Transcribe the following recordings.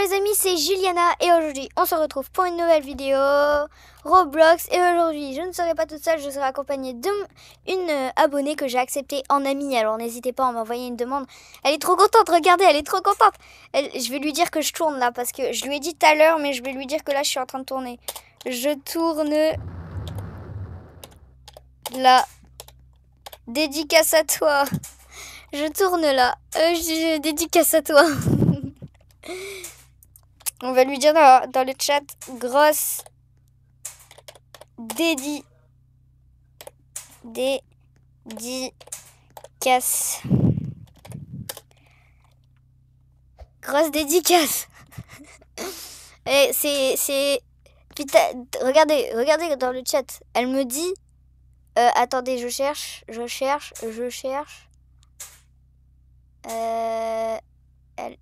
les amis, c'est Juliana et aujourd'hui on se retrouve pour une nouvelle vidéo Roblox et aujourd'hui je ne serai pas toute seule, je serai accompagnée d'une euh, abonnée que j'ai acceptée en amie alors n'hésitez pas à m'envoyer une demande elle est trop contente, regardez elle est trop contente je vais lui dire que je tourne là parce que je lui ai dit tout à l'heure mais je vais lui dire que là je suis en train de tourner je tourne là dédicace à toi je tourne là euh, dédicace à toi On va lui dire dans, le chat grosse dédi dédicace. Grosse dédicace. Et c'est c'est putain regardez regardez dans le chat, elle me dit euh, attendez, je cherche, je cherche, je cherche. Euh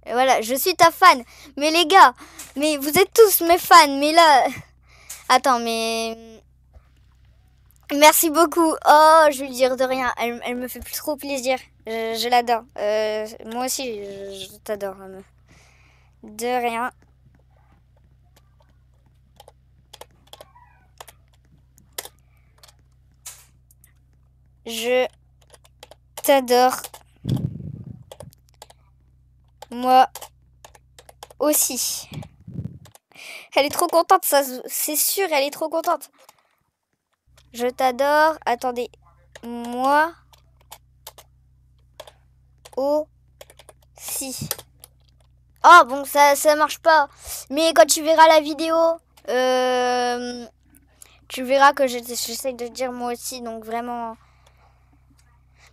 euh, voilà, je suis ta fan. Mais les gars, mais vous êtes tous mes fans. Mais là... Attends, mais... Merci beaucoup. Oh, je veux dire de rien. Elle, me fait plus trop plaisir. Je, l'adore. Euh, moi aussi, je t'adore. De rien. Je t'adore moi aussi. Elle est trop contente, ça c'est sûr, elle est trop contente. Je t'adore. Attendez. Moi aussi. Oh bon, ça ça marche pas. Mais quand tu verras la vidéo, euh, tu verras que j'essaie de dire moi aussi, donc vraiment.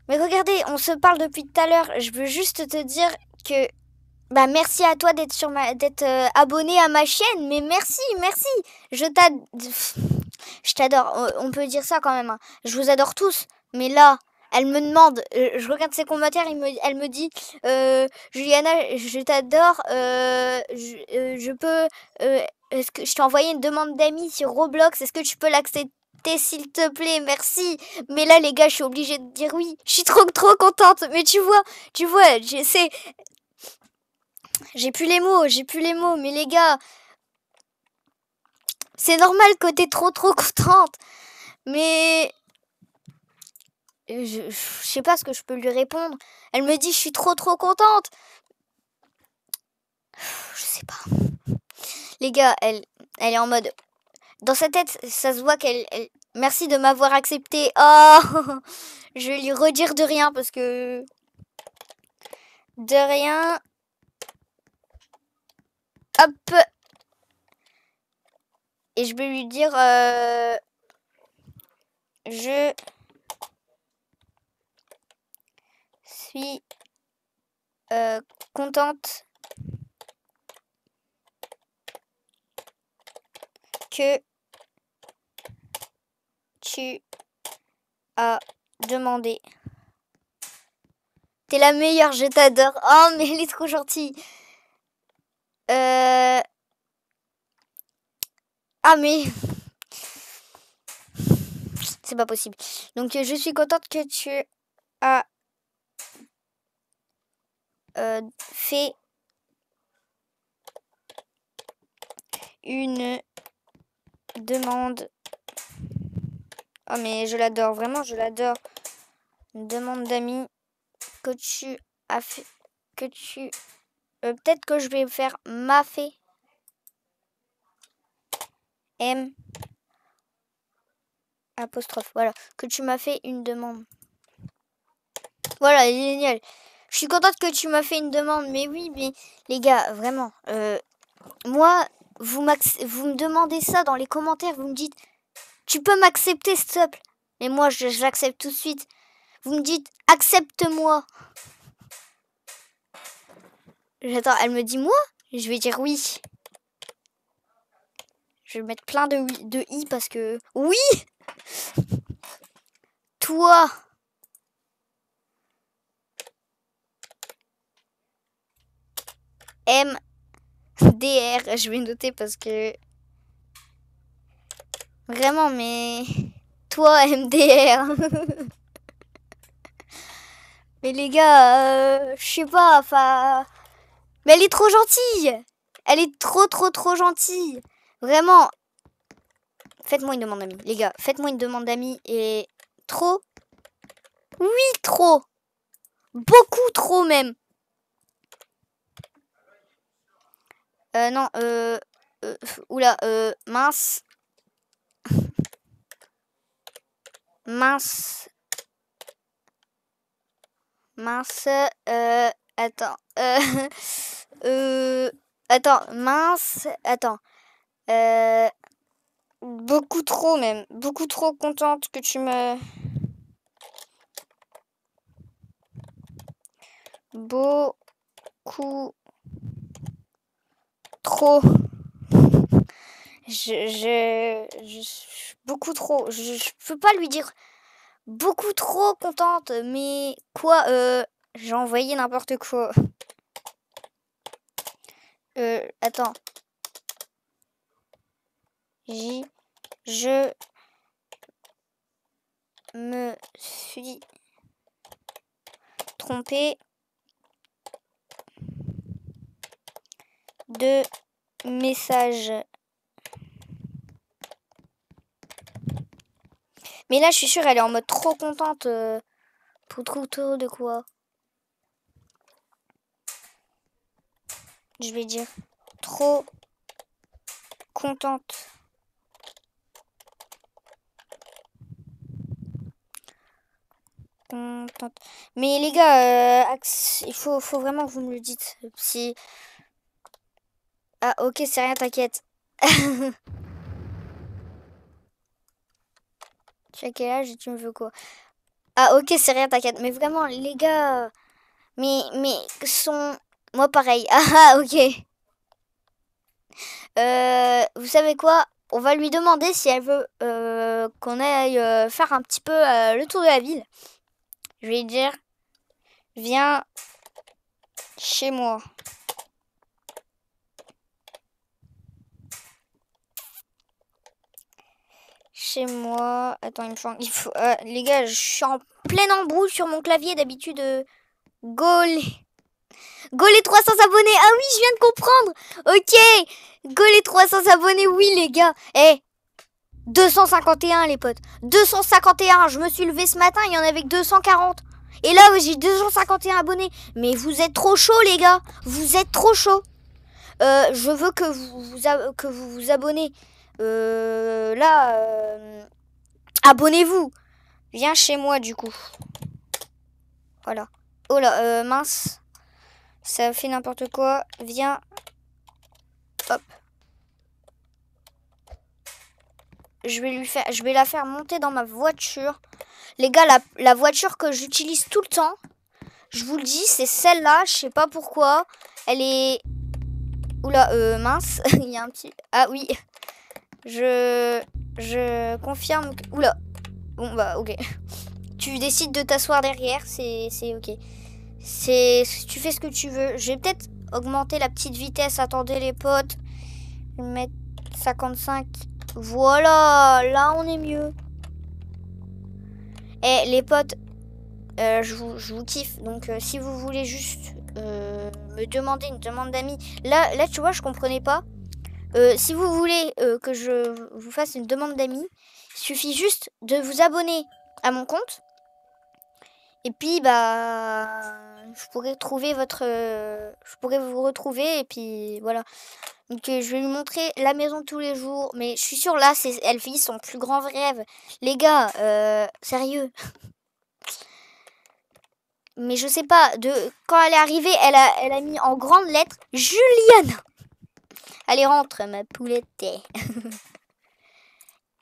Mais regardez, on se parle depuis tout à l'heure. Je veux juste te dire que bah merci à toi d'être sur ma d'être euh, abonné à ma chaîne, mais merci, merci. Je je t'adore, on peut dire ça quand même. Hein. Je vous adore tous, mais là, elle me demande, euh, je regarde ses commentaires, elle me dit, euh, Juliana, je t'adore, je, peux, ce que je t'ai envoyé une demande d'amis sur Roblox, est-ce que tu peux l'accepter s'il te plaît, merci. Mais là, les gars, je suis obligée de dire oui. Je suis trop, trop contente. Mais tu vois, tu vois, j'essaie. J'ai plus les mots, j'ai plus les mots, mais les gars, c'est normal que t'es trop trop contente. Mais euh, je, sais pas ce que je peux lui répondre. Elle me dit je suis trop trop contente. Je sais pas. Les gars, elle, elle est en mode. Dans sa tête, ça se voit qu'elle. Merci de m'avoir accepté. Oh Je vais lui redire de rien parce que. De rien. Et je vais lui dire... Euh, je suis euh, contente que tu as demandé. T'es la meilleure, je t'adore. Oh, mais elle est trop gentille. Euh, ah mais... C'est pas possible. Donc euh, je suis contente que tu as euh, fait une demande. Oh mais je l'adore, vraiment je l'adore. Une demande d'amis que tu as fait. Que tu euh, peut-être que je vais faire m'a fée. M. Apostrophe. Voilà. Que tu m'as fait une demande. Voilà, génial. Je suis contente que tu m'as fait une demande. Mais oui, mais les gars, vraiment. Euh, moi, vous, vous me demandez ça dans les commentaires. Vous me dites, tu peux m'accepter, stop. Mais moi, je l'accepte tout de suite. Vous me dites, accepte-moi. J'attends, elle me dit moi Je vais dire oui. Je vais mettre plein de, de i parce que... Oui Toi M je vais noter parce que... Vraiment, mais... Toi, MDR Mais les gars, euh, je sais pas, enfin... Mais elle est trop gentille Elle est trop, trop, trop gentille Vraiment Faites-moi une demande d'amis, les gars. Faites-moi une demande d'amis et... Trop Oui, trop Beaucoup trop même Euh, non, euh... euh oula, euh... Mince. mince. Mince. Euh... Attends. Euh, euh, attends, mince. Attends. Euh, beaucoup trop même. Beaucoup trop contente que tu me... Beaucoup trop. Je, je, beaucoup trop. Je, je peux pas lui dire beaucoup trop contente, mais quoi euh, j'ai envoyé n'importe quoi. Euh, attends. J. Je. Me suis. Trompé. De messages. Mais là, je suis sûre, elle est en mode trop contente. Euh, pour trop, trop de quoi je vais dire, trop contente. Contente. Mais les gars, euh, il faut, vraiment que vous me le dites. Si... Ah ok, c'est rien, t'inquiète. tu as quel âge et tu me veux quoi Ah ok, c'est rien, t'inquiète. Mais vraiment, les gars... Mais, mais sont... Moi, pareil. Ah, ah, ok. Euh, vous savez quoi On va lui demander si elle veut euh, qu'on aille euh, faire un petit peu le tour de la ville. Je vais lui dire, viens chez moi. Chez moi. Attends, une me Il faut... les gars, je suis en plein embrouille sur mon clavier. D'habitude, Gaulle Go les 300 abonnés Ah oui, je viens de comprendre Ok Go les 300 abonnés, oui les gars Eh 251 les potes 251 Je me suis levé ce matin, il y en avait que 240 Et là, j'ai 251 abonnés Mais vous êtes trop chaud les gars Vous êtes trop chaud euh, Je veux que vous, vous que vous vous abonnez euh, Là... Euh, abonnez-vous Viens chez moi du coup. Voilà. Oh là, mince. Ça fait n'importe quoi. Viens. Hop. Je vais, lui faire, je vais la faire monter dans ma voiture. Les gars, la, voiture que j'utilise tout le temps, je vous le dis, c'est celle-là. Je sais pas pourquoi. Elle est... Oula, euh, mince. Il y a un petit... Ah oui. Je... Je confirme que... Oula. Bon, bah, ok. Tu décides de t'asseoir derrière, c'est ok. C'est, tu fais ce que tu veux. Je vais peut-être augmenter la petite vitesse. Attendez les potes. Je vais 55. Voilà, là on est mieux. Et eh, les potes, euh, je, vous, kiffe. Donc euh, si vous voulez juste euh, me demander une demande d'amis. Là, là, tu vois, je comprenais pas. si vous voulez que je vous fasse une demande d'amis, il suffit juste de vous abonner à mon compte. Et puis, bah je pourrais trouver votre, euh, je pourrais vous retrouver et puis voilà. Donc euh, je vais lui montrer la maison tous les jours, mais je suis sûre là, c'est elle vit son plus grand rêve. Les gars, euh, sérieux. Mais je sais pas, de quand elle est arrivée, elle a, elle a mis en grandes lettres Juliana. Allez rentre ma poulette.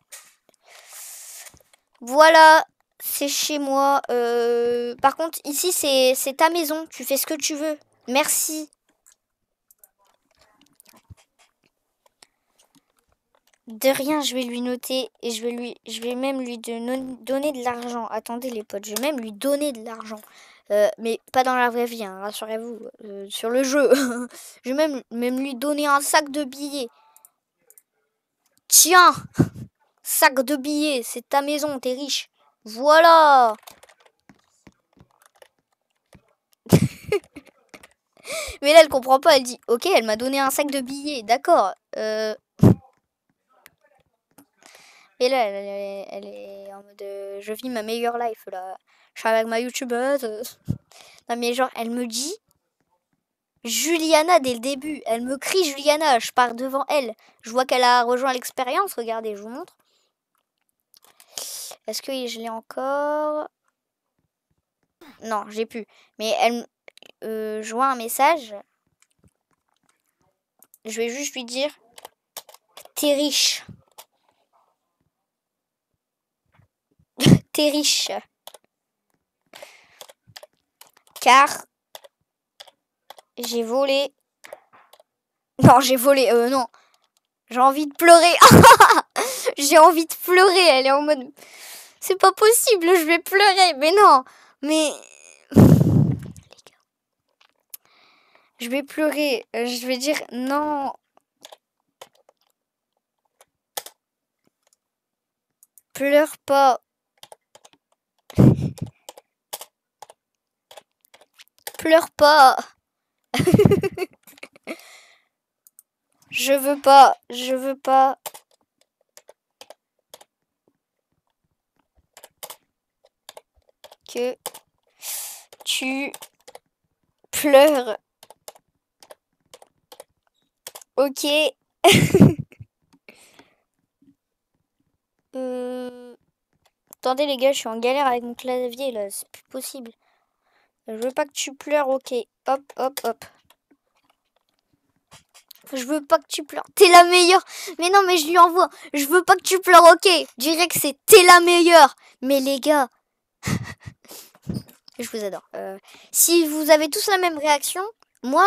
voilà, c'est chez moi. Euh, par contre, ici, c'est ta maison. Tu fais ce que tu veux. Merci. De rien, je vais lui noter et je vais, lui, je vais même lui donner de l'argent. Attendez les potes, je vais même lui donner de l'argent. Euh, mais pas dans la vraie vie, hein, rassurez-vous. Euh, sur le jeu. je vais même, même lui donner un sac de billets. Tiens Sac de billets, c'est ta maison, t'es riche. Voilà Mais là, elle comprend pas. Elle dit Ok, elle m'a donné un sac de billets. D'accord. Euh. Et là, elle, est, en mode euh, Je vis ma meilleure life. là. Je suis avec ma youtubeuse. non, mais genre, elle me dit Juliana dès le début. Elle me crie Juliana. Je pars devant elle. Je vois qu'elle a rejoint l'expérience. Regardez, je vous montre. Est-ce que je l'ai encore Non, j'ai pu. Mais elle euh, joint un message. Je vais juste lui dire T'es riche. T'es riche. Car j'ai volé. Non, j'ai volé. Euh, non. J'ai envie de pleurer. j'ai envie de pleurer. Elle est en mode, c'est pas possible, je vais pleurer. Mais non, mais je vais pleurer. Je vais dire non. Pleure pas. Pleure pas. je veux pas. Je veux pas. que tu pleures. Ok. euh... Attendez les gars, je suis en galère avec mon clavier là, c'est plus possible. Je veux pas que tu pleures, ok. Hop, hop, hop. Je veux pas que tu pleures. T'es la meilleure. Mais non, mais je lui envoie. Je veux pas que tu pleures, ok. que c'est t'es la meilleure. Mais les gars, je vous adore. Euh, si vous avez tous la même réaction, moi,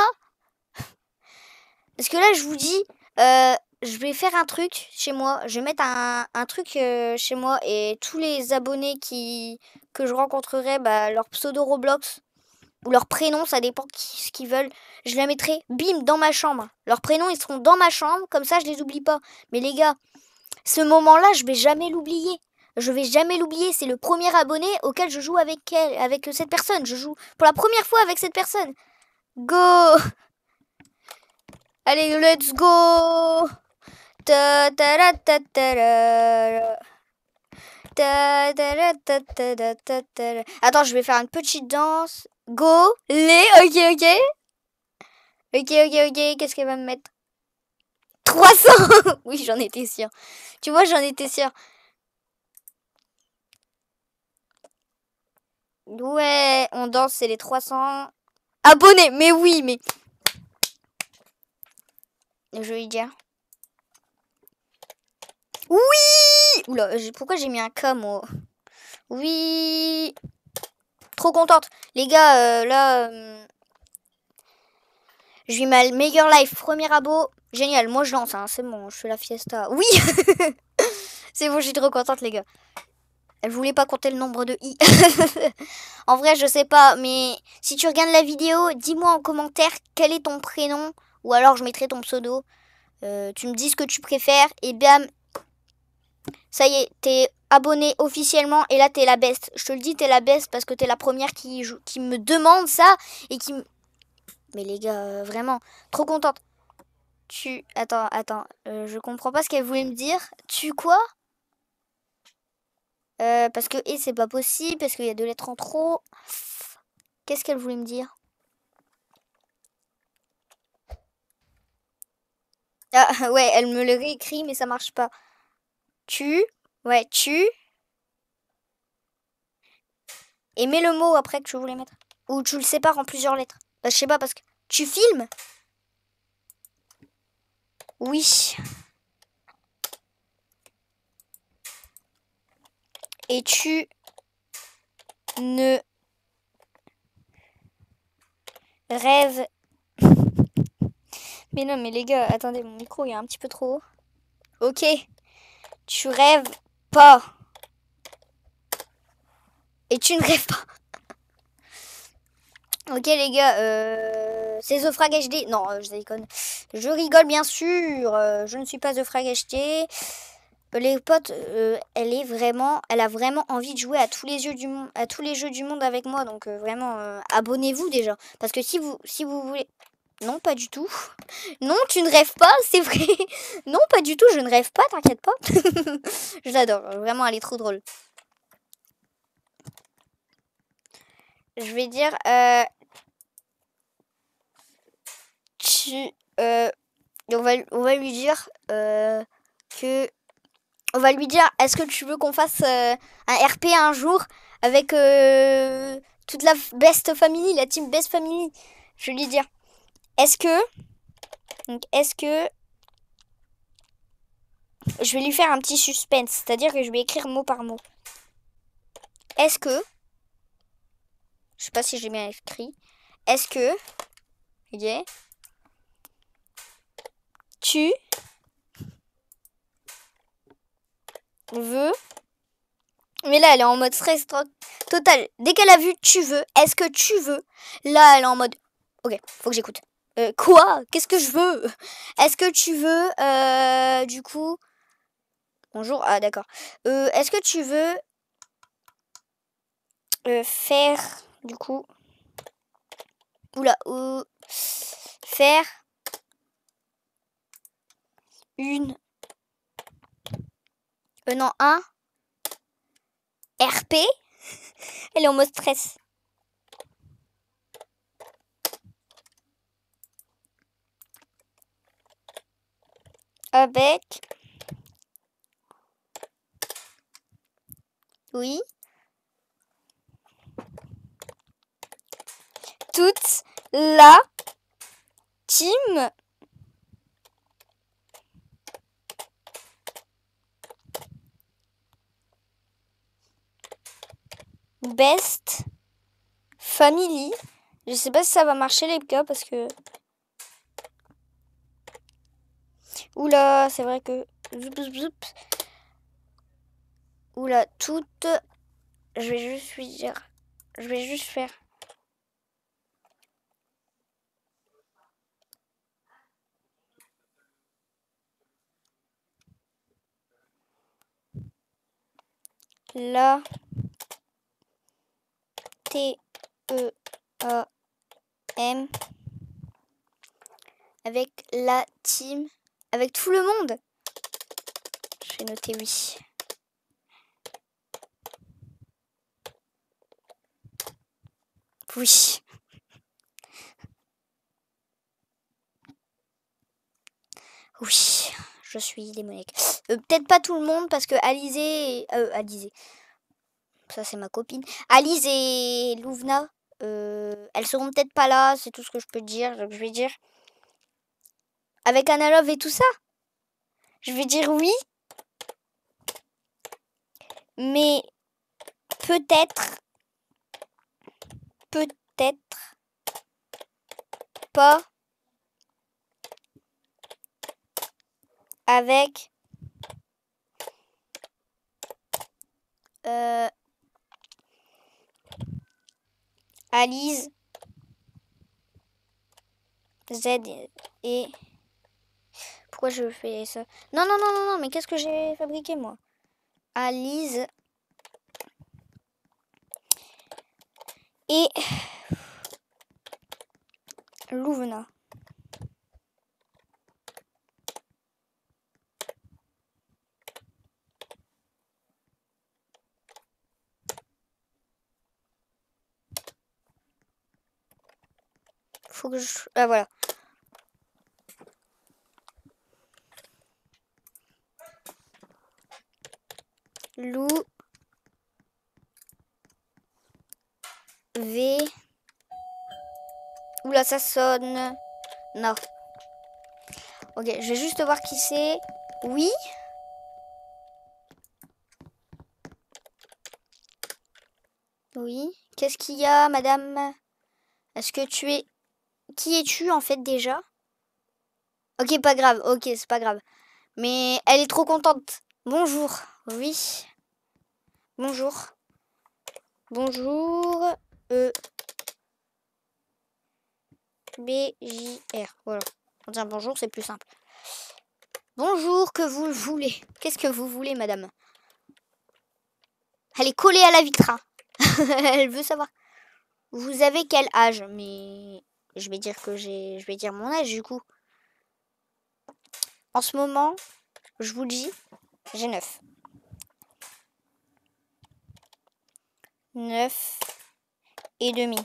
parce que là, je vous dis, euh, je vais faire un truc chez moi. Je vais mettre un, truc euh, chez moi et tous les abonnés qui que je rencontrerai, bah, leur pseudo Roblox ou leur prénom, ça dépend ce qu'ils veulent. Je les mettrai, bim, dans ma chambre. Leurs prénoms, ils seront dans ma chambre, comme ça, je les oublie pas. Mais les gars, ce moment-là, je vais jamais l'oublier. Je vais jamais l'oublier. C'est le premier abonné auquel je joue avec avec euh, cette personne. Je joue pour la première fois avec cette personne. Go Allez, let's go ta ta Attends, je vais faire une petite danse. Go, les, ok, ok. Ok, ok, ok, qu'est-ce qu'elle va me mettre 300 Oui, j'en étais sûre. Tu vois, j'en étais sûre. Ouais, on danse, c'est les 300 abonnés. Mais oui, mais... Je vais dire. Oui Oula, pourquoi j'ai mis un K, Oui Trop contente. Les gars, euh, là... J'ai euh, Je lui ma meilleure life, premier abo. Génial, moi je lance, hein. c'est bon, je fais la fiesta. Oui C'est bon, je suis trop contente, les gars. Je voulais pas compter le nombre de i. en vrai, je sais pas, mais si tu regardes la vidéo, dis-moi en commentaire quel est ton prénom, ou alors je mettrai ton pseudo. Euh, tu me dis ce que tu préfères, et bam, ça y est, t'es abonné officiellement, et là t'es la best. Je te le dis, t'es la best, parce que t'es la première qui, me demande ça, et qui Mais les gars, euh, vraiment, trop contente. Tu... Attends, attends, euh, je comprends pas ce qu'elle voulait me dire. Tu quoi euh, parce que et c'est pas possible, parce qu'il y a deux lettres en trop. Qu'est-ce qu'elle voulait me dire Ah ouais, elle me le réécrit, mais ça marche pas. Tu, ouais, tu. Et mets le mot après que je voulais mettre. Ou tu le sépares en plusieurs lettres. Euh, je sais pas, parce que tu filmes Oui. et tu ne rêves. mais non, mais les gars, attendez, mon micro il est un petit peu trop haut. Ok, tu rêves pas. Et tu ne rêves pas. ok les gars, euh, c'est The Frag HD. Non, euh, je déconne. Je rigole bien sûr. Euh, je ne suis pas The Frag HD. Euh, les potes, euh, elle est vraiment, elle a vraiment envie de jouer à tous les jeux du monde, à tous les jeux du monde avec moi. Donc euh, vraiment, abonnez-vous déjà, parce que si vous, si vous voulez, non, pas du tout. Non, tu ne rêves pas, c'est vrai. Non, pas du tout, je ne rêve pas, t'inquiète pas. je l'adore, vraiment, elle est trop drôle. Je vais dire, tu, on va, on va lui dire que on va lui dire est-ce que tu veux qu'on fasse euh, un RP un jour avec euh, toute la Best Family, la team Best Family Je vais lui dire est-ce que. Donc, est-ce que. Je vais lui faire un petit suspense, c'est-à-dire que je vais écrire mot par mot. Est-ce que. Je sais pas si j'ai bien écrit. Est-ce que. Ok. Tu veux. Mais là, elle est en mode stress total. Dès qu'elle a vu tu veux, est-ce que tu veux Là, elle est en mode ok, faut que j'écoute. Euh, quoi Qu'est-ce que je veux Est-ce que tu veux, euh, du coup. Bonjour, ah d'accord. Euh, est-ce que tu veux faire, du coup. Oula, ou. faire. Une euh, non, 1. RP. Elle est en mode stress. Avec. Oui. Toute la team Best Family. Je sais pas si ça va marcher les gars parce que... Oula, c'est vrai que... Oula, toute, Je vais juste lui dire... Je vais juste faire... Là t e m avec la team, avec tout le monde. J'ai noté oui. Oui. Oui, je suis démoniaque. Euh, Peut-être pas tout le monde parce que Alizé, euh, Alizé, ça c'est ma copine. Alice et Louvna, euh, elles seront peut-être pas là, c'est tout ce que je peux dire. Donc je vais dire. Avec love et tout ça Je vais dire oui. Mais peut-être. Peut-être. Pas. Avec. Euh, Alice, Z et... Pourquoi je fais ça Non, non, non, non, non, mais qu'est-ce que j'ai fabriqué, moi Alice et Louvena. Ah, voilà. Loup. V. Oula, ça sonne. Non. Ok, je vais juste voir qui c'est. Oui. Oui. Qu'est-ce qu'il y a, madame Est-ce que tu es qui es-tu en fait déjà Ok, pas grave, ok, c'est pas grave. Mais elle est trop contente. Bonjour, oui. Bonjour. Bonjour. E. B. J. R. Voilà. On dit bonjour, c'est plus simple. Bonjour, que vous voulez Qu'est-ce que vous voulez, madame Elle est collée à la vitra. Hein. elle veut savoir. Vous avez quel âge Mais je vais dire que j'ai, je vais dire mon âge du coup. En ce moment, je vous le dis, j'ai 9. 9 et demi.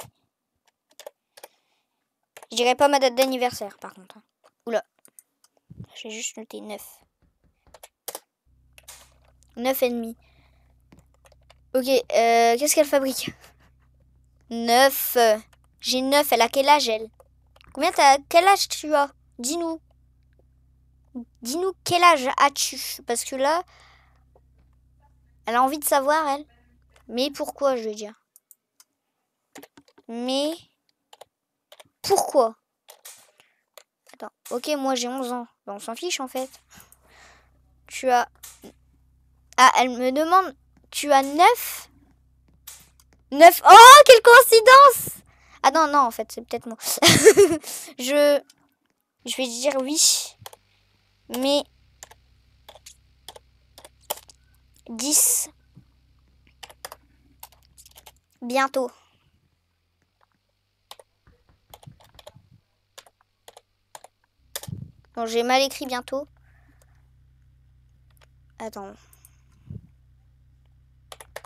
Je dirais pas ma date d'anniversaire par contre. Hein. Oula. J'ai juste noté 9. 9 et demi. Ok, euh, qu'est-ce qu'elle fabrique 9. J'ai 9, elle a quel âge elle Combien t'as Quel âge tu as Dis-nous. Dis-nous quel âge as-tu Parce que là, elle a envie de savoir, elle. Mais pourquoi, je veux dire. Mais pourquoi Attends, ok, moi j'ai 11 ans. Ben, on s'en fiche en fait. Tu as... Ah, elle me demande, tu as 9 9... Oh, quelle coïncidence ah non, non, en fait, c'est peut-être moi. je... Je vais dire oui. Mais... 10. Bientôt. Bon, j'ai mal écrit bientôt. Attends.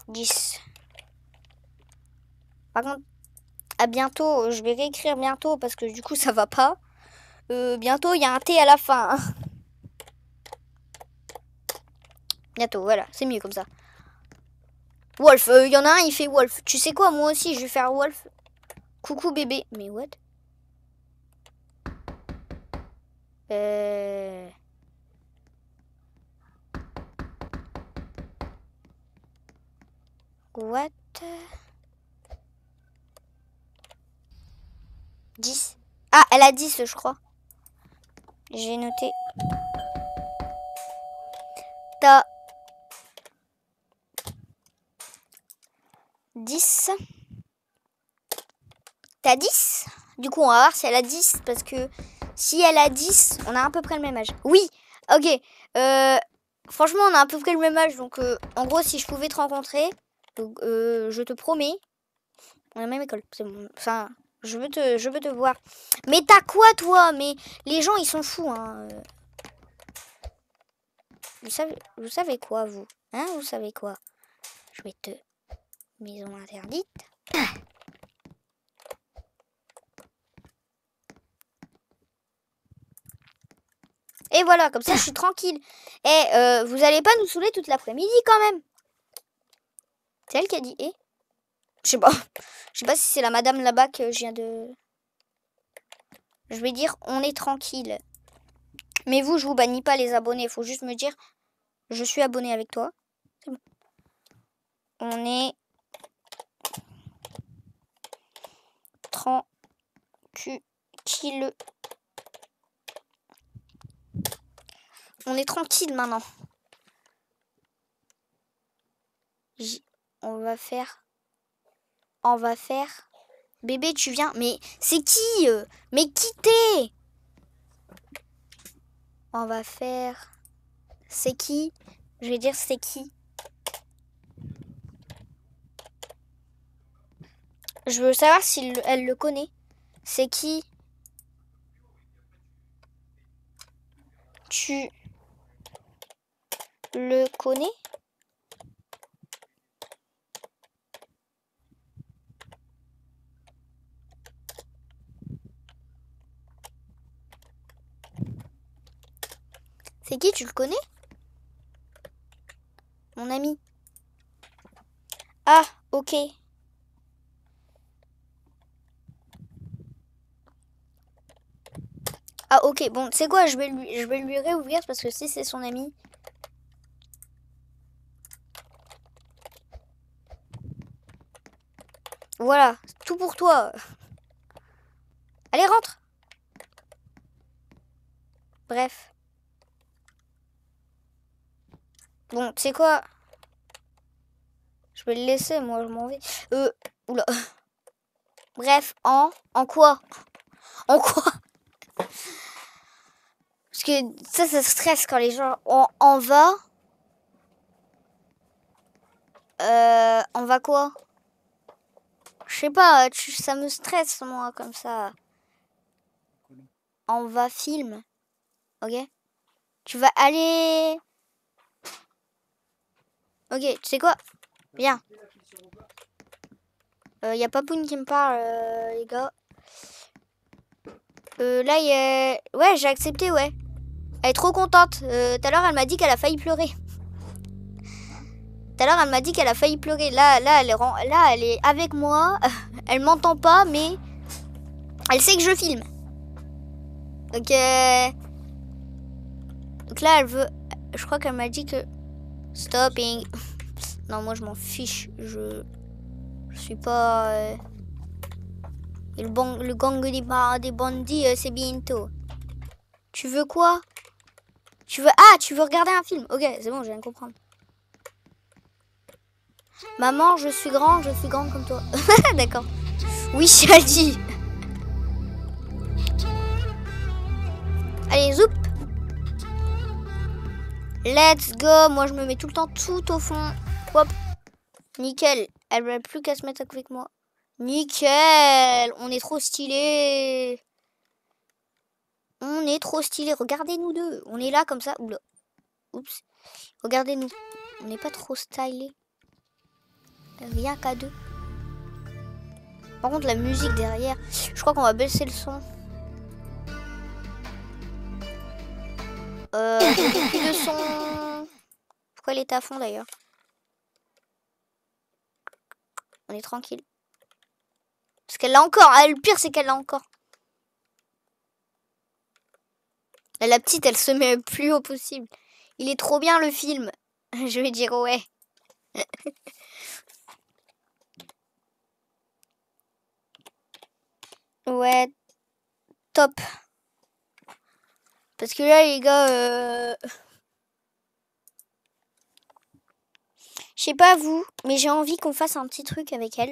10. Par contre, à bientôt. Je vais réécrire bientôt parce que du coup ça va pas. Euh, bientôt, il y a un T à la fin. Bientôt, voilà, c'est mieux comme ça. Wolf, euh, il y en a un, il fait Wolf. Tu sais quoi, moi aussi, je vais faire Wolf. Coucou bébé. Mais what euh. What 10. Ah, elle a 10, je crois. J'ai noté. T'as 10. T'as 10 Du coup, on va voir si elle a 10. Parce que si elle a 10, on a à peu près le même âge. Oui Ok. Euh, franchement, on a à peu près le même âge. Donc, euh, en gros, si je pouvais te rencontrer, donc, euh, je te promets. On a la même école. C'est bon. Enfin, je veux te, je veux te voir. Mais t'as quoi, toi Mais les gens, ils sont fous, hein, euh. Vous savez, vous savez quoi, vous Hein Vous savez quoi Je vais te... Maison interdite. Et voilà, comme ça, je suis tranquille. Et eh, euh, vous allez pas nous saouler toute l'après-midi, quand même. C'est elle qui a dit eh « et ». Je sais pas. Je sais pas si c'est la madame là-bas que je viens de... Je vais dire on est tranquille. Mais vous, je vous bannis pas les abonnés. Il Faut juste me dire je suis abonné avec toi. On est tranquille. On est tranquille maintenant. On va faire on va faire. Bébé, tu viens. Mais c'est qui euh, Mais qui t'es On va faire. C'est qui Je vais dire c'est qui. Je veux savoir si elle le connaît. C'est qui Tu le connais C'est qui, tu le connais Mon ami. Ah, ok. Ah, ok, bon, c'est quoi je vais, lui, je vais lui réouvrir parce que si c'est son ami... Voilà, tout pour toi. Allez, rentre. Bref. Bon, tu sais quoi Je vais le laisser, moi, je m'en vais. Euh, oula. Bref, en, en quoi En quoi Parce que ça, ça stresse quand les gens en, va. Euh, on va quoi Je sais pas, ça me stresse moi comme ça. On va film. Ok Tu vas aller Ok, tu sais quoi Viens. Il euh, n'y a pas une qui me parle, euh, les gars. Euh, là, il y a... Ouais, j'ai accepté, ouais. Elle est trop contente. Tout à l'heure, elle m'a dit qu'elle a failli pleurer. Tout à l'heure, elle m'a dit qu'elle a failli pleurer. Là, là, elle est, là, elle est avec moi. elle m'entend pas, mais elle sait que je filme. Ok. donc là, elle veut. Je crois qu'elle m'a dit que Stopping. Non, moi je m'en fiche. Je... je suis pas. Euh, le, le gang des, bandits, euh, c'est bientôt. Tu veux quoi Tu veux. Ah, tu veux regarder un film Ok, c'est bon, je viens de comprendre. Maman, je suis grand, je suis grande comme toi. D'accord. Oui, dit. Allez, zoup Let's go. Moi, je me mets tout le temps tout au fond. Hop. Nickel. Elle n'a plus qu'à se mettre avec moi. Nickel. On est trop stylé. On est trop stylé. Regardez-nous deux. On est là comme ça. Oups. Regardez-nous. On n'est pas trop stylé. Rien qu'à deux. Par contre, la musique derrière. Je crois qu'on va baisser le son. Pourquoi elle est à fond d'ailleurs On est tranquille. Parce qu'elle l'a encore. Ah, le pire, c'est qu'elle l'a encore. la petite, elle se met le plus haut possible. Il est trop bien le film. Je vais dire ouais. ouais. Top. Parce que là, les gars, euh, je sais pas vous, mais j'ai envie qu'on fasse un petit truc avec elle.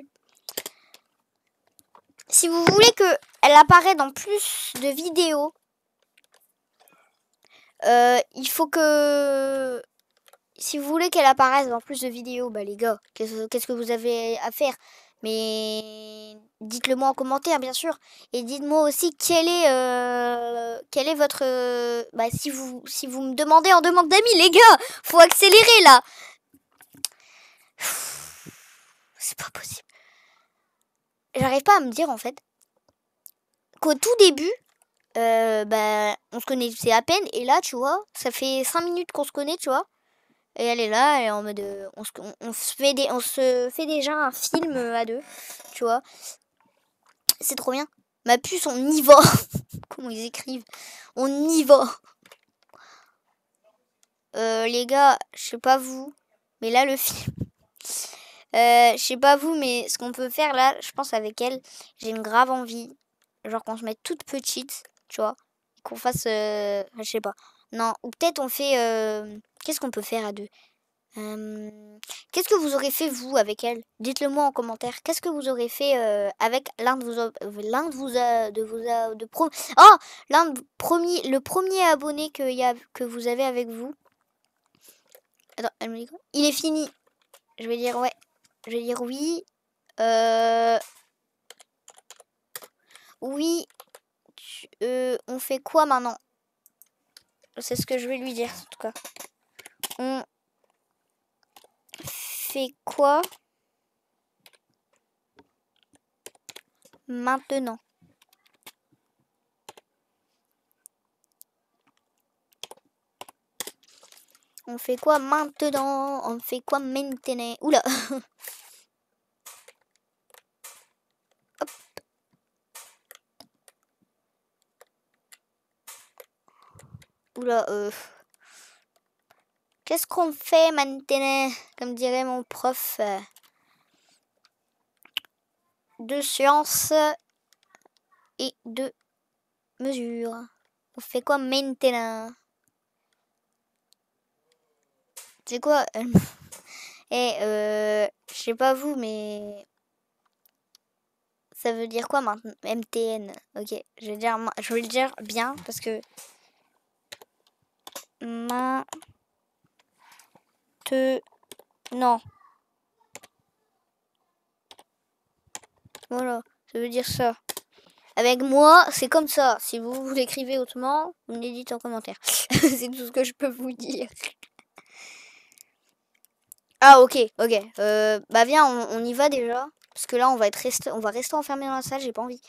Si vous voulez que elle dans plus de vidéos, euh, il faut que si vous voulez qu'elle apparaisse dans plus de vidéos, bah les gars, qu'est-ce que vous avez à faire mais dites-le moi en commentaire, bien sûr. Et dites-moi aussi quel est, euh, est votre... Euh, bah, si vous, si vous me demandez en demande d'amis, les gars, faut accélérer là. C'est pas possible. J'arrive pas à me dire en fait qu'au tout début, euh, bah, on se connaissait à peine. Et là, tu vois, ça fait 5 minutes qu'on se connaît, tu vois. Et elle est là, elle est en mode. Euh, on, se, fait déjà un film euh, à deux, tu vois. C'est trop bien. Ma puce, on y va. Comment ils écrivent On y va. Euh, les gars, je sais pas vous, mais là, le film. je sais pas vous, mais ce qu'on peut faire là, je pense avec elle, j'ai une grave envie. Genre qu'on se mette toute petite, tu vois. Qu'on fasse. je sais pas. Non, ou peut-être on fait Qu'est-ce qu'on peut faire à deux euh, Qu'est-ce que vous aurez fait vous avec elle Dites-le moi en commentaire. Qu'est-ce que vous aurez fait euh, avec l'un de vos l'un de vos euh, de vos de pro oh l'un premier le premier abonné que y que vous avez avec vous. Attends, elle me dit quoi Il est fini. Je vais dire ouais. Je vais dire oui. Euh... Oui. on fait quoi maintenant C'est ce que je vais lui dire en tout cas on fait quoi maintenant On fait quoi maintenant On fait quoi maintenant Oula Oula, euh. Qu'est-ce qu'on fait maintenant Comme dirait mon prof euh, de sciences et de mesures. On fait quoi maintenant C'est quoi Eh, euh, je sais pas vous, mais ça veut dire quoi maintenant MTN Ok, je vais dire, je vais le dire bien parce que ma non Voilà, ça veut dire ça. Avec moi, c'est comme ça. Si vous, vous l'écrivez autrement, vous me les dites en commentaire. c'est tout ce que je peux vous dire. ah, ok, ok. Euh, bah viens, on, y va déjà. Parce que là, on va, être on va rester enfermé dans la salle, j'ai pas envie.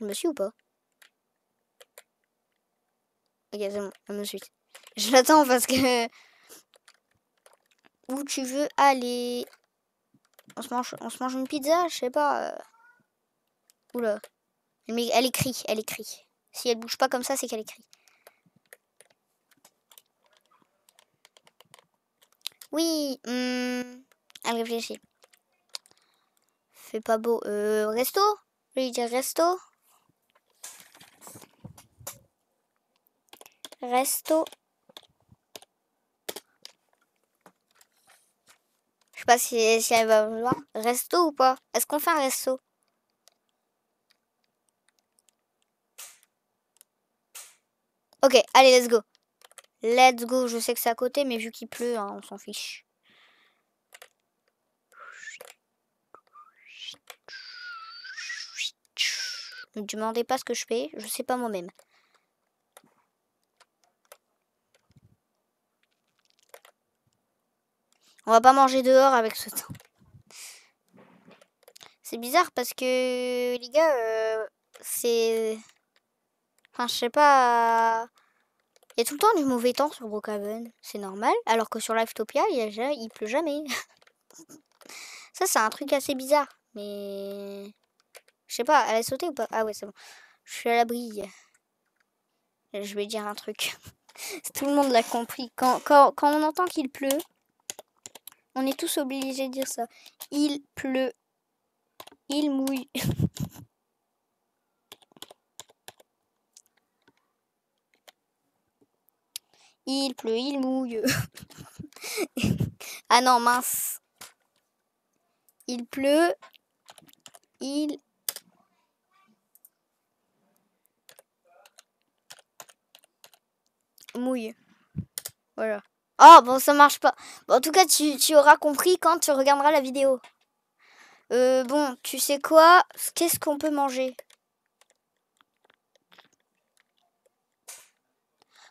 Je me suis ou pas Ok, c'est me suis Je l'attends parce que où tu veux aller. On se mange, on se mange une pizza, je sais pas. Euh. Oula. Mais elle écrit, elle écrit. Si elle bouge pas comme ça, c'est qu'elle écrit. Oui, hmm. elle réfléchit. Fait pas beau. Euh, resto Je vais dire resto. Resto. pas si, elle va vouloir. Resto ou pas Est-ce qu'on fait un resto Ok, allez, let's go. Let's go, je sais que c'est à côté, mais vu qu'il pleut, hein, on s'en fiche. Ne demandez pas ce que je fais, je sais pas moi-même. On va pas manger dehors avec ce temps. C'est bizarre parce que, les gars, euh, c'est... Enfin, je sais pas... Il y a tout le temps du mauvais temps sur Brookhaven, c'est normal. Alors que sur Life il, il pleut jamais. Ça, c'est un truc assez bizarre. Mais... Je sais pas, elle a sauté ou pas Ah ouais, c'est bon. Je suis à l'abri. Je vais dire un truc. tout le monde l'a compris. quand on entend qu'il pleut, on est tous obligés de dire ça. Il pleut. Il mouille. il pleut, il mouille. ah non, mince. Il pleut. Il mouille. Voilà. Oh, bon, ça marche pas. en tout cas, tu, auras compris quand tu regarderas la vidéo. Euh, bon, tu sais quoi Qu'est-ce qu'on peut manger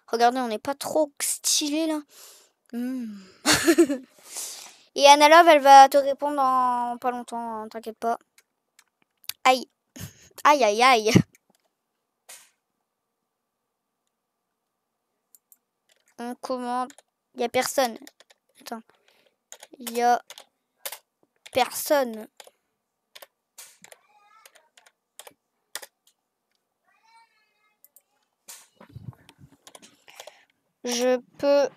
Regardez, on n'est pas trop stylé là. Hmm. Et Anna Love, elle va te répondre en pas longtemps, hein, t'inquiète pas. Aïe. Aïe, aïe, aïe. On commande il y a personne. Attends. Il y a personne. Je peux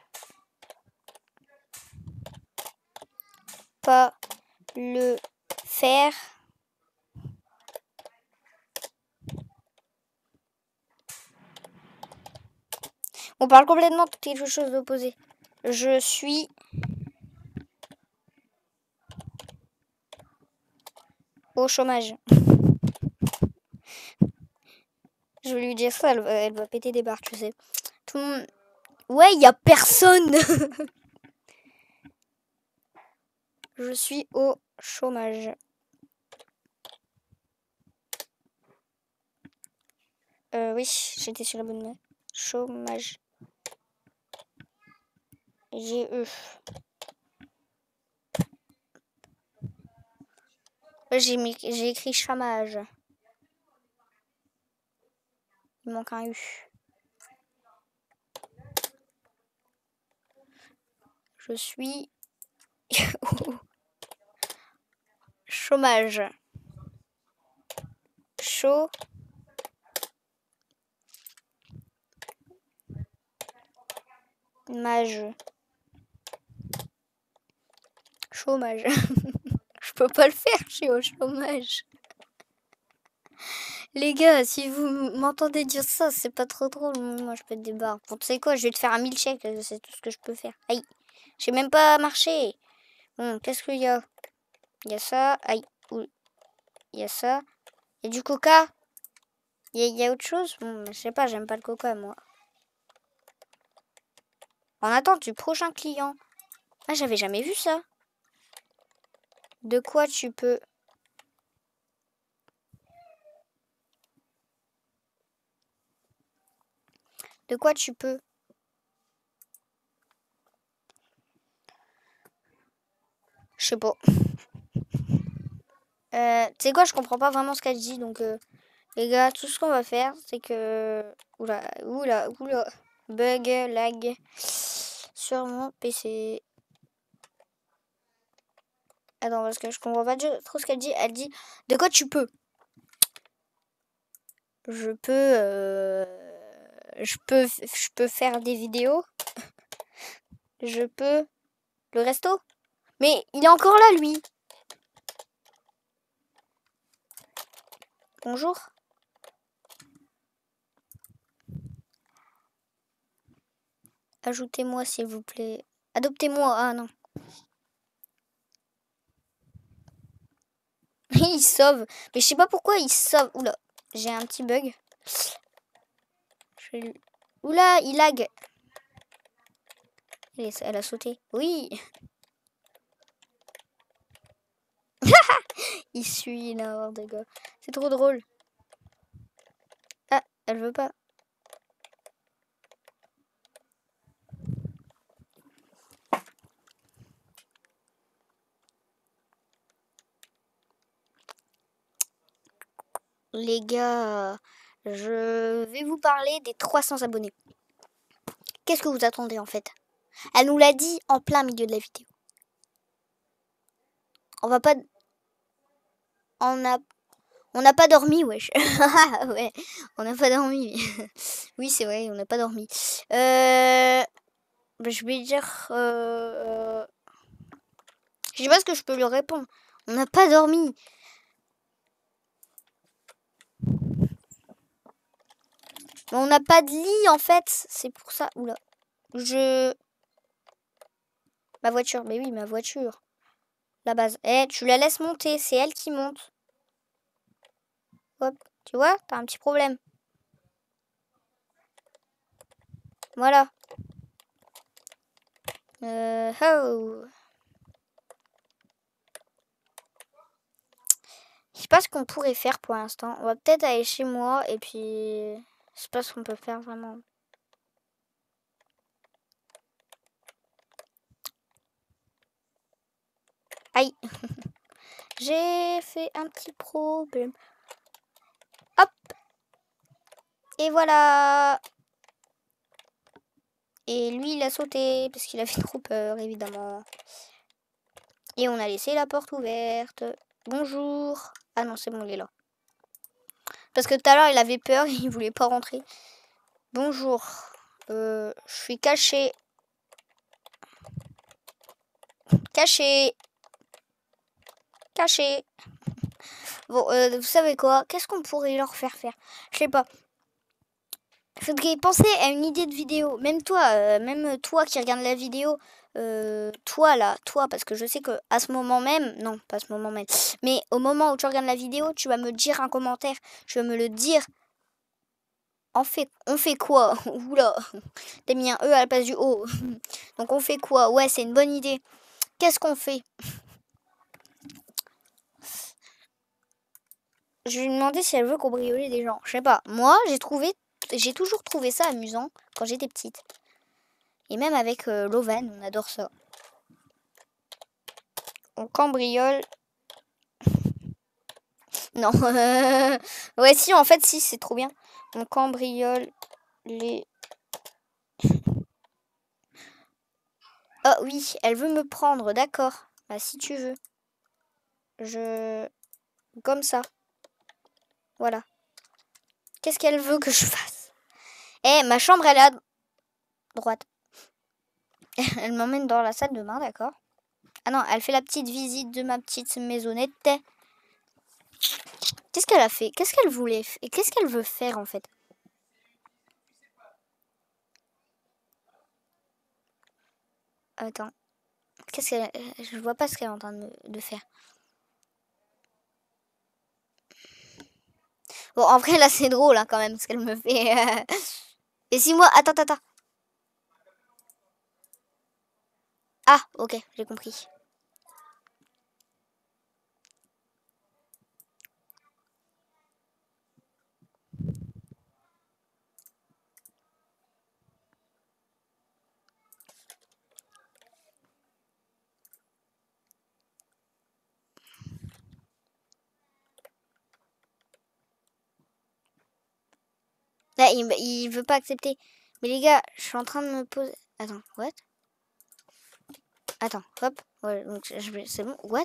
pas le faire. On parle complètement de quelque chose d'opposé. Je suis au chômage. je vais lui dire ça, elle va, péter des barres, tu sais. Tout le monde... Ouais, il a personne Je suis au chômage. Euh, oui, j'étais sur la bonne main. Chômage eu. J'ai écrit chômage. Il manque un U. Je suis chômage. Chaud. Mage chômage. je peux pas le faire, je suis au chômage. Les gars, si vous m'entendez dire ça, c'est pas trop drôle. Moi, je peux te débarrer. Bon, tu sais quoi, je vais te faire un mille chèques. c'est tout ce que je peux faire. Aïe, j'ai même pas marché. Bon, qu'est-ce qu'il y a Il y a ça, aïe, il y a ça. Il y a du coca Il y, a autre chose je sais pas, j'aime pas le coca, moi. En attend du prochain client. Ah, j'avais jamais vu ça. De quoi tu peux De quoi tu peux Je sais pas. Euh, tu quoi, je comprends pas vraiment ce qu'elle dit, donc euh, les gars, tout ce qu'on va faire, c'est que... Oula, oula, oula, bug, lag sur mon PC. Attends, parce que je comprends pas trop ce qu'elle dit. Elle dit De quoi tu peux Je peux. Euh, je peux je peux faire des vidéos. je peux. Le resto Mais il est encore là, lui Bonjour. Ajoutez-moi, s'il vous plaît. Adoptez-moi. Ah non. il sauve. Mais je sais pas pourquoi il sauve. Oula, j'ai un petit bug. Oula, il lag. Elle a sauté. Oui. il suit de gars C'est trop drôle. Ah, elle veut pas. les gars, euh, je vais vous parler des 300 abonnés. Qu'est-ce que vous attendez en fait Elle nous l'a dit en plein milieu de la vidéo. On va pas... On a... On n'a pas dormi, wesh. ouais, on n'a pas dormi. oui, c'est vrai, on n'a pas dormi. Euh... je vais dire... Euh, euh, je sais pas ce que je peux lui répondre. On n'a pas dormi. Mais on n'a pas de lit en fait. C'est pour ça. Oula. Je. Ma voiture. Mais oui, ma voiture. La base. Eh, tu la laisses monter. C'est elle qui monte. Hop. Tu vois, t'as un petit problème. Voilà. Euh, oh. Je sais pas ce qu'on pourrait faire pour l'instant. On va peut-être aller chez moi et puis... Je sais pas ce qu'on peut faire vraiment. Aïe. J'ai fait un petit problème. Hop. Et voilà. Et lui, il a sauté parce qu'il fait trop peur, évidemment. Et on a laissé la porte ouverte. Bonjour. Ah non, c'est bon, il est là. Parce que tout à l'heure, il avait peur, il voulait pas rentrer. Bonjour. Euh, je suis caché. Caché. Caché. Bon, euh, vous savez quoi Qu'est-ce qu'on pourrait leur faire faire Je sais pas faudrait penser à une idée de vidéo. Même toi, euh, même toi qui regardes la vidéo, euh, toi là, toi, parce que je sais que à ce moment même, non, pas à ce moment même, mais au moment où tu regardes la vidéo, tu vas me dire un commentaire, tu vas me le dire. On fait, on fait quoi Oula, t'as mis un E à la place du O. Donc on fait quoi Ouais, c'est une bonne idée. Qu'est-ce qu'on fait Je lui demander si elle veut cambrioler des gens. Je sais pas. Moi, j'ai trouvé j'ai toujours trouvé ça amusant quand j'étais petite. Et même avec euh, on adore ça. On cambriole. non. ouais, si, en fait, si, c'est trop bien. On cambriole les... oh oui, elle veut me prendre, d'accord. Bah si tu veux. Je... Comme ça. Voilà. Qu'est-ce qu'elle veut que je fasse et ma chambre, elle est à droite. elle m'emmène dans la salle de bain, d'accord Ah non, elle fait la petite visite de ma petite maisonnette. Qu'est-ce qu'elle a fait Qu'est-ce qu'elle voulait Et qu'est-ce qu'elle veut faire en fait Attends. Qu'est-ce qu'elle. Euh, je vois pas ce qu'elle est en train de, faire. Bon, en vrai, là, c'est drôle hein, quand même ce qu'elle me fait. Et si moi... Attends, attends, attends. Ah, ok, j'ai compris. il, veut pas accepter. Mais les gars, je suis en train de me poser... Attends, what Attends, hop. c'est bon. What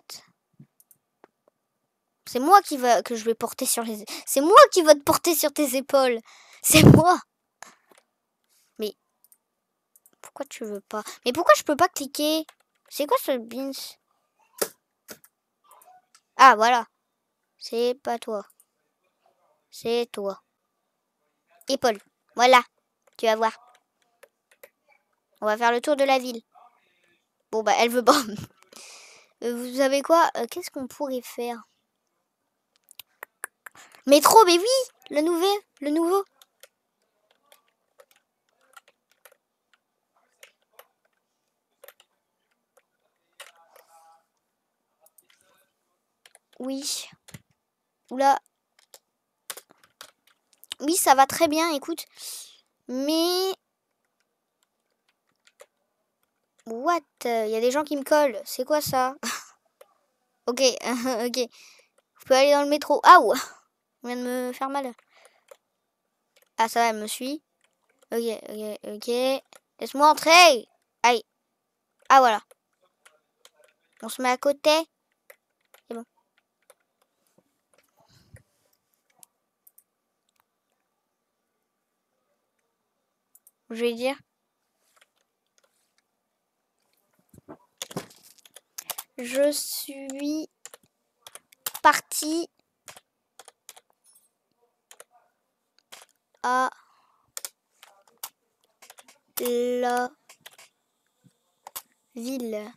C'est moi qui va que je vais porter sur les. C'est moi qui va te porter sur tes épaules. C'est moi. Mais pourquoi tu veux pas Mais pourquoi je peux pas cliquer C'est quoi ce bins Ah voilà. C'est pas toi. C'est toi. Paul, Voilà, tu vas voir. On va faire le tour de la ville. Bon, bah, elle veut pas. Euh, vous savez quoi euh, Qu'est-ce qu'on pourrait faire Métro, mais oui Le nouveau Le nouveau Oui. Oula, oui, ça va très bien, écoute. Mais... What Il y a des gens qui me collent. C'est quoi ça Ok, ok. Je peux aller dans le métro. Ah ouais On vient de me faire mal. Ah, ça va, elle me suit. Ok, ok, ok. Laisse-moi entrer Aïe Ah, voilà. On se met à côté. je vais dire. Je suis parti à la ville.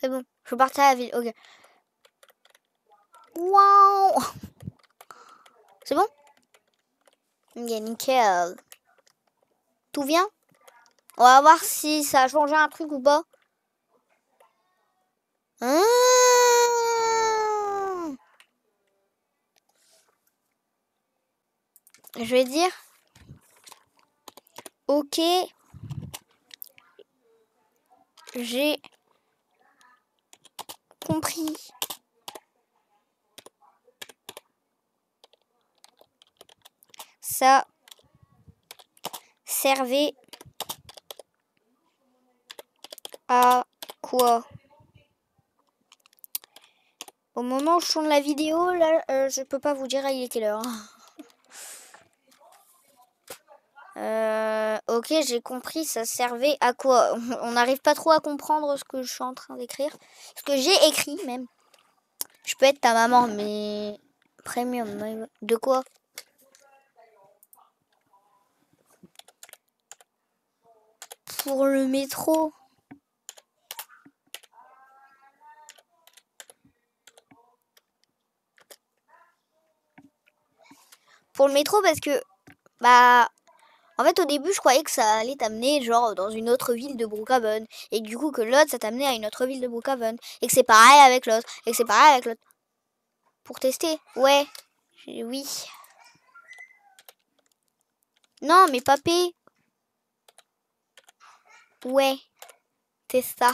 C'est bon, je suis parti à la ville, ok. Wow C'est bon nickel. Tout vient On va voir si ça a changé un truc ou pas. Hum. Je vais dire... Ok. J'ai compris. ça servait à quoi Au moment où je tourne la vidéo, là, euh, je peux pas vous dire à il était euh, ok, j'ai compris, ça servait à quoi On n'arrive pas trop à comprendre ce que je suis en train d'écrire. Ce que j'ai écrit même. Je peux être ta maman, mais... Premium, de quoi pour le métro. Pour le métro parce que bah en fait au début je croyais que ça allait t'amener genre dans une autre ville de Brookhaven et du coup que l'autre ça t'amenait à une autre ville de Brookhaven et que c'est pareil avec l'autre et que c'est pareil avec l'autre. Pour tester. Ouais. Oui. Non, mais papé. Ouais, c'est ça.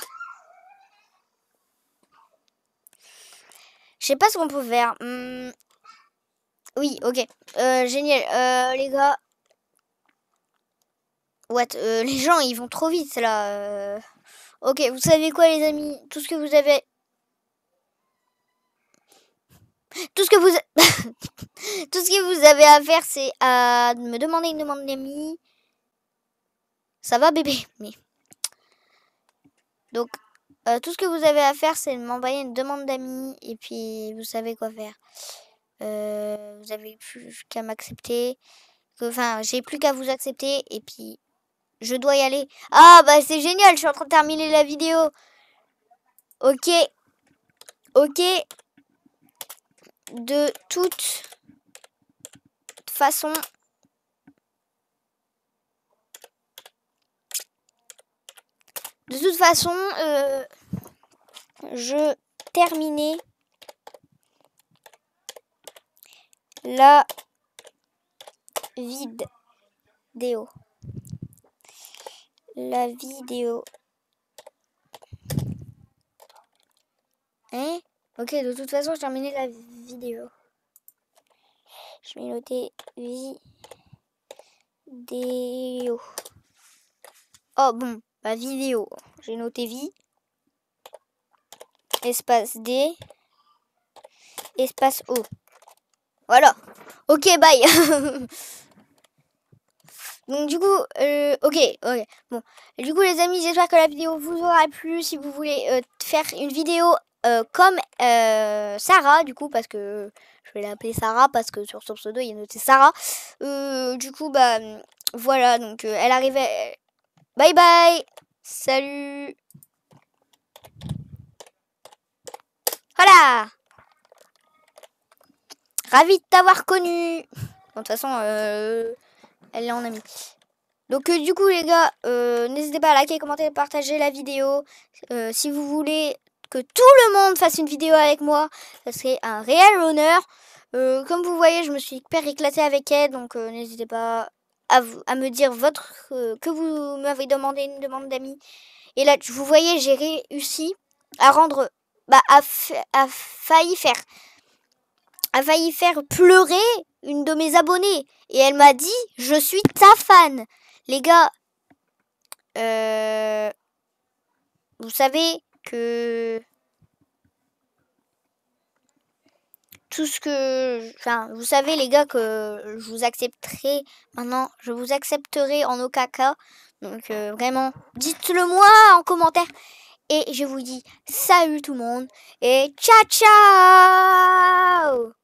Je sais pas ce qu'on peut faire. Hmm. Oui, ok. Euh, génial. Euh, les gars. What euh, Les gens, ils vont trop vite là. Euh. Ok, vous savez quoi les amis Tout ce que vous avez... Tout ce que vous... Tout ce que vous avez à faire, c'est à me demander une demande d'amis. Ça va bébé Mais... Donc, euh, tout ce que vous avez à faire, c'est de m'envoyer une demande d'amis et puis vous savez quoi faire. Euh, vous avez plus qu'à m'accepter. Enfin, j'ai plus qu'à vous accepter et puis je dois y aller. Ah, bah c'est génial, je suis en train de terminer la vidéo. Ok. Ok. De toute façon, De toute façon, euh, je terminais la vidéo. La vidéo. Hein Ok, de toute façon, je terminais la vidéo. Je vais noter vidéo. Oh bon. Ma vidéo. J'ai noté vie. Espace D. Espace O. Voilà. Ok, bye. Donc du coup, euh, ok, ok. Bon, du coup les amis, j'espère que la vidéo vous aura plu. Si vous voulez euh, faire une vidéo euh, comme Sarah, du coup, parce que je vais l'appeler Sarah, parce que sur son pseudo il y a noté Sarah. du coup, bah voilà. Donc elle arrivait, Bye bye. Salut. Voilà. Ravi de t'avoir connu. De toute façon, euh, elle est en amie. Donc euh, du coup les gars, euh, n'hésitez pas à liker, commenter, partager la vidéo. si vous voulez que tout le monde fasse une vidéo avec moi, ce serait un réel honneur. comme vous voyez, je me suis hyper éclatée avec elle, donc n'hésitez pas à, me dire votre euh, que vous m'avez demandé une demande d'amis. Et là, vous voyez, j'ai réussi à rendre, bah, à, à failli faire, à failli faire pleurer une de mes abonnées. Et elle m'a dit, je suis ta fan. Les gars, euh, vous savez que tout ce que... Enfin, vous savez les gars que je vous accepterai maintenant, je vous accepterai en okaka. Donc euh, vraiment, dites-le moi en commentaire. Et je vous dis salut tout le monde et ciao ciao